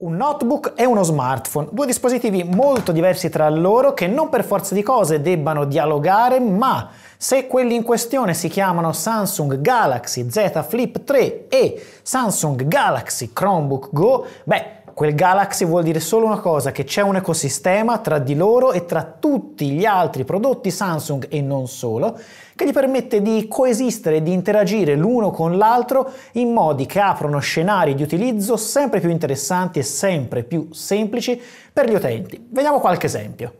Un notebook e uno smartphone, due dispositivi molto diversi tra loro che non per forza di cose debbano dialogare, ma se quelli in questione si chiamano Samsung Galaxy Z Flip 3 e Samsung Galaxy Chromebook Go, beh, Quel Galaxy vuol dire solo una cosa, che c'è un ecosistema tra di loro e tra tutti gli altri prodotti Samsung e non solo, che gli permette di coesistere e di interagire l'uno con l'altro in modi che aprono scenari di utilizzo sempre più interessanti e sempre più semplici per gli utenti. Vediamo qualche esempio.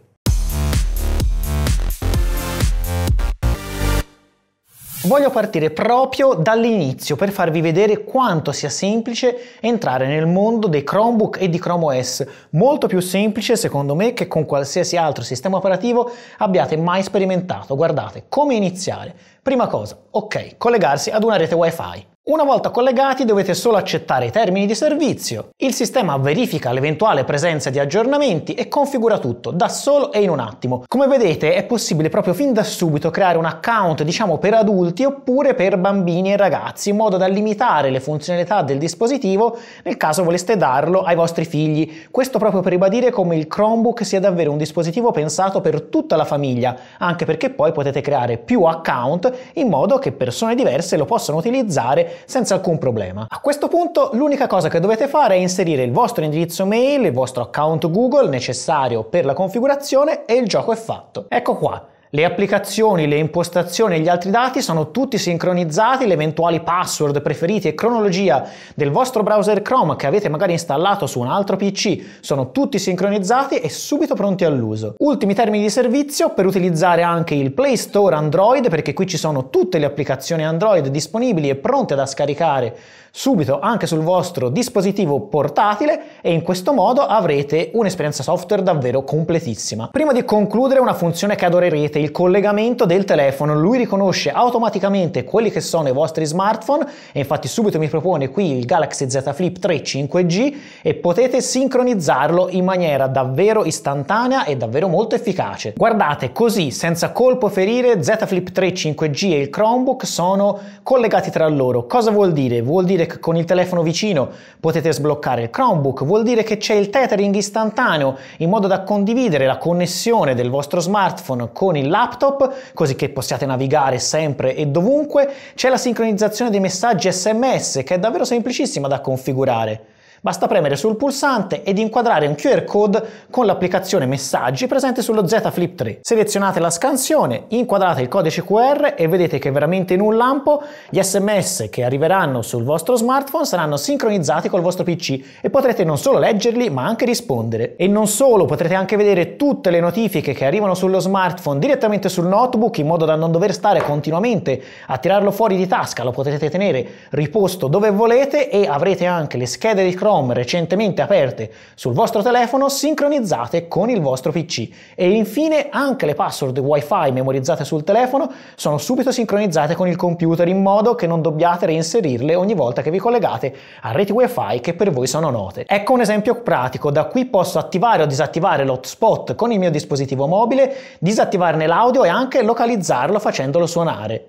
Voglio partire proprio dall'inizio per farvi vedere quanto sia semplice entrare nel mondo dei Chromebook e di Chrome OS, molto più semplice secondo me che con qualsiasi altro sistema operativo abbiate mai sperimentato. Guardate, come iniziare? Prima cosa, ok, collegarsi ad una rete WiFi. Una volta collegati dovete solo accettare i termini di servizio. Il sistema verifica l'eventuale presenza di aggiornamenti e configura tutto da solo e in un attimo. Come vedete è possibile proprio fin da subito creare un account diciamo per adulti oppure per bambini e ragazzi in modo da limitare le funzionalità del dispositivo nel caso voleste darlo ai vostri figli. Questo proprio per ribadire come il Chromebook sia davvero un dispositivo pensato per tutta la famiglia, anche perché poi potete creare più account in modo che persone diverse lo possano utilizzare senza alcun problema. A questo punto l'unica cosa che dovete fare è inserire il vostro indirizzo mail, il vostro account Google necessario per la configurazione e il gioco è fatto. Ecco qua. Le applicazioni, le impostazioni e gli altri dati sono tutti sincronizzati, le eventuali password preferiti e cronologia del vostro browser Chrome che avete magari installato su un altro PC sono tutti sincronizzati e subito pronti all'uso. Ultimi termini di servizio per utilizzare anche il Play Store Android perché qui ci sono tutte le applicazioni Android disponibili e pronte da scaricare subito anche sul vostro dispositivo portatile e in questo modo avrete un'esperienza software davvero completissima. Prima di concludere una funzione che adorerete esiste il collegamento del telefono, lui riconosce automaticamente quelli che sono i vostri smartphone e infatti subito mi propone qui il Galaxy Z Flip 3 5G e potete sincronizzarlo in maniera davvero istantanea e davvero molto efficace. Guardate, così senza colpo ferire Z Flip 3 5G e il Chromebook sono collegati tra loro. Cosa vuol dire? Vuol dire che con il telefono vicino potete sbloccare il Chromebook, vuol dire che c'è il tethering istantaneo in modo da condividere la connessione del vostro smartphone con il laptop, così che possiate navigare sempre e dovunque. C'è la sincronizzazione dei messaggi SMS, che è davvero semplicissima da configurare. Basta premere sul pulsante ed inquadrare un QR code con l'applicazione Messaggi presente sullo Z Flip 3. Selezionate la scansione, inquadrate il codice QR e vedete che veramente in un lampo gli sms che arriveranno sul vostro smartphone saranno sincronizzati col vostro PC e potrete non solo leggerli ma anche rispondere. E non solo, potrete anche vedere tutte le notifiche che arrivano sullo smartphone direttamente sul notebook in modo da non dover stare continuamente a tirarlo fuori di tasca, lo potrete tenere riposto dove volete e avrete anche le schede di cross ROM recentemente aperte sul vostro telefono sincronizzate con il vostro PC e infine anche le password Wi-Fi memorizzate sul telefono sono subito sincronizzate con il computer in modo che non dobbiate reinserirle ogni volta che vi collegate a reti Wi-Fi che per voi sono note. Ecco un esempio pratico, da qui posso attivare o disattivare l'hotspot con il mio dispositivo mobile, disattivarne l'audio e anche localizzarlo facendolo suonare.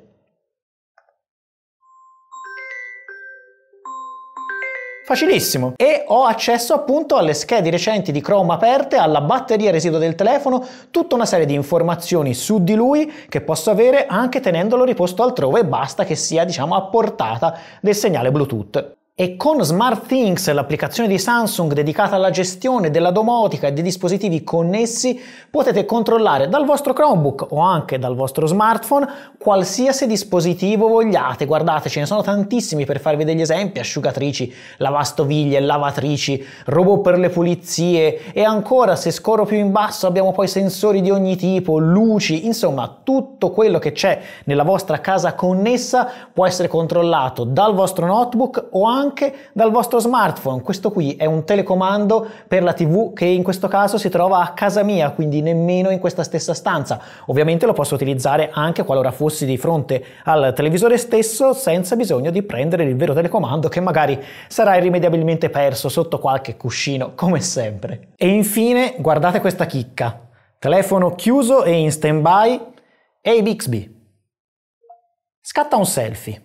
Facilissimo. E ho accesso appunto alle schede recenti di Chrome aperte, alla batteria residua del telefono, tutta una serie di informazioni su di lui che posso avere anche tenendolo riposto altrove, basta che sia diciamo a portata del segnale Bluetooth. E con SmartThings, l'applicazione di Samsung dedicata alla gestione della domotica e dei dispositivi connessi, potete controllare dal vostro Chromebook o anche dal vostro smartphone qualsiasi dispositivo vogliate. Guardate, ce ne sono tantissimi per farvi degli esempi, asciugatrici, lavastoviglie, lavatrici, robot per le pulizie e ancora se scorro più in basso abbiamo poi sensori di ogni tipo, luci, insomma tutto quello che c'è nella vostra casa connessa può essere controllato dal vostro notebook o anche anche dal vostro smartphone. Questo qui è un telecomando per la TV che in questo caso si trova a casa mia, quindi nemmeno in questa stessa stanza. Ovviamente lo posso utilizzare anche qualora fossi di fronte al televisore stesso senza bisogno di prendere il vero telecomando che magari sarà irrimediabilmente perso sotto qualche cuscino, come sempre. E infine, guardate questa chicca. Telefono chiuso e in stand-by. e hey Bixby. Scatta un selfie.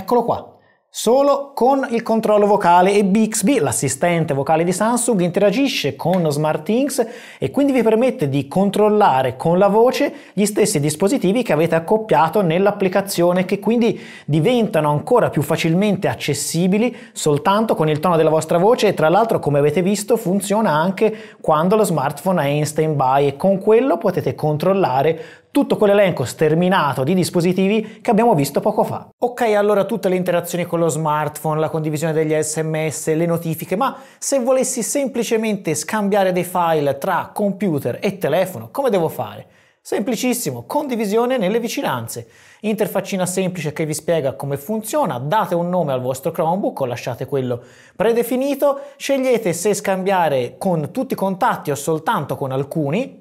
Eccolo qua. Solo con il controllo vocale e Bixby, l'assistente vocale di Samsung, interagisce con SmartThings e quindi vi permette di controllare con la voce gli stessi dispositivi che avete accoppiato nell'applicazione che quindi diventano ancora più facilmente accessibili soltanto con il tono della vostra voce e tra l'altro come avete visto funziona anche quando lo smartphone è in stand-by e con quello potete controllare tutto quell'elenco sterminato di dispositivi che abbiamo visto poco fa. Ok, allora tutte le interazioni con lo smartphone, la condivisione degli sms, le notifiche, ma se volessi semplicemente scambiare dei file tra computer e telefono, come devo fare? Semplicissimo, condivisione nelle vicinanze. Interfaccina semplice che vi spiega come funziona, date un nome al vostro Chromebook o lasciate quello predefinito, scegliete se scambiare con tutti i contatti o soltanto con alcuni,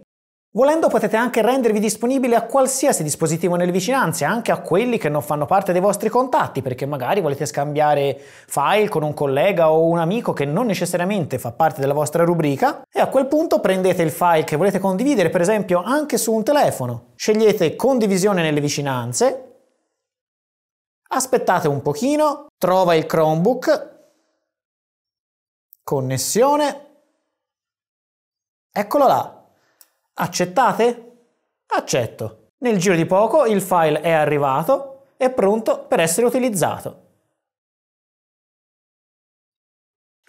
Volendo potete anche rendervi disponibile a qualsiasi dispositivo nelle vicinanze, anche a quelli che non fanno parte dei vostri contatti, perché magari volete scambiare file con un collega o un amico che non necessariamente fa parte della vostra rubrica e a quel punto prendete il file che volete condividere, per esempio anche su un telefono. Scegliete condivisione nelle vicinanze, aspettate un pochino, trova il Chromebook, connessione, eccolo là. Accettate? Accetto. Nel giro di poco il file è arrivato e pronto per essere utilizzato.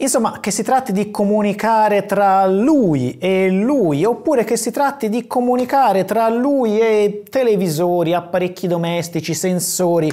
Insomma, che si tratti di comunicare tra lui e lui, oppure che si tratti di comunicare tra lui e televisori, apparecchi domestici, sensori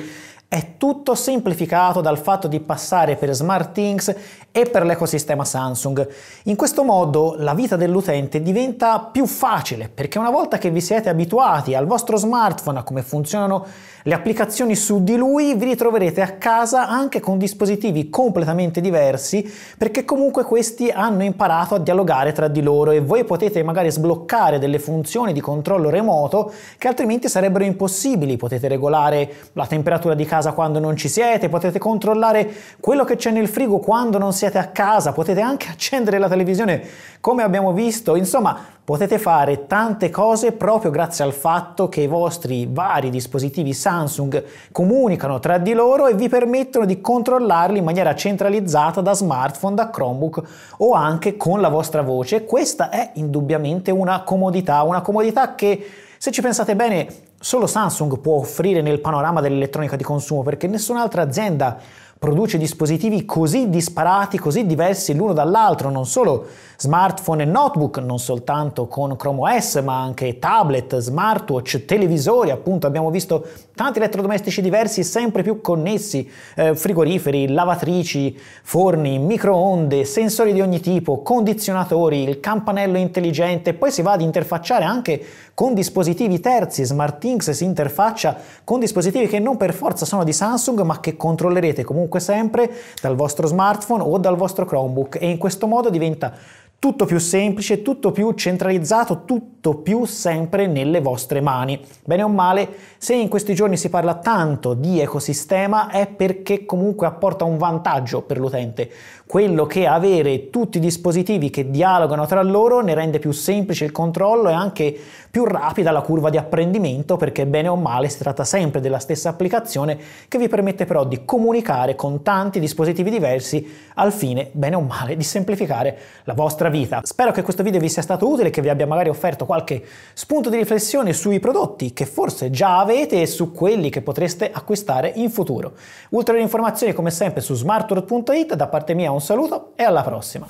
è tutto semplificato dal fatto di passare per SmartThings e per l'ecosistema Samsung. In questo modo la vita dell'utente diventa più facile perché una volta che vi siete abituati al vostro smartphone, a come funzionano le applicazioni su di lui, vi ritroverete a casa anche con dispositivi completamente diversi perché comunque questi hanno imparato a dialogare tra di loro e voi potete magari sbloccare delle funzioni di controllo remoto che altrimenti sarebbero impossibili. Potete regolare la temperatura di casa casa quando non ci siete, potete controllare quello che c'è nel frigo quando non siete a casa, potete anche accendere la televisione come abbiamo visto, insomma potete fare tante cose proprio grazie al fatto che i vostri vari dispositivi Samsung comunicano tra di loro e vi permettono di controllarli in maniera centralizzata da smartphone, da Chromebook o anche con la vostra voce. Questa è indubbiamente una comodità, una comodità che se ci pensate bene solo Samsung può offrire nel panorama dell'elettronica di consumo perché nessun'altra azienda produce dispositivi così disparati, così diversi l'uno dall'altro, non solo smartphone e notebook, non soltanto con Chrome OS, ma anche tablet, smartwatch, televisori, appunto abbiamo visto tanti elettrodomestici diversi, sempre più connessi, eh, frigoriferi, lavatrici, forni, microonde, sensori di ogni tipo, condizionatori, il campanello intelligente, poi si va ad interfacciare anche con dispositivi terzi, SmartThings si interfaccia con dispositivi che non per forza sono di Samsung, ma che controllerete comunque comunque sempre dal vostro smartphone o dal vostro Chromebook e in questo modo diventa tutto più semplice, tutto più centralizzato, tutto più sempre nelle vostre mani. Bene o male, se in questi giorni si parla tanto di ecosistema è perché comunque apporta un vantaggio per l'utente quello che avere tutti i dispositivi che dialogano tra loro ne rende più semplice il controllo e anche più rapida la curva di apprendimento perché bene o male si tratta sempre della stessa applicazione che vi permette però di comunicare con tanti dispositivi diversi al fine bene o male di semplificare la vostra vita. Spero che questo video vi sia stato utile, e che vi abbia magari offerto qualche spunto di riflessione sui prodotti che forse già avete e su quelli che potreste acquistare in futuro. Ulteriori informazioni come sempre su smartword.it da parte mia un un saluto e alla prossima!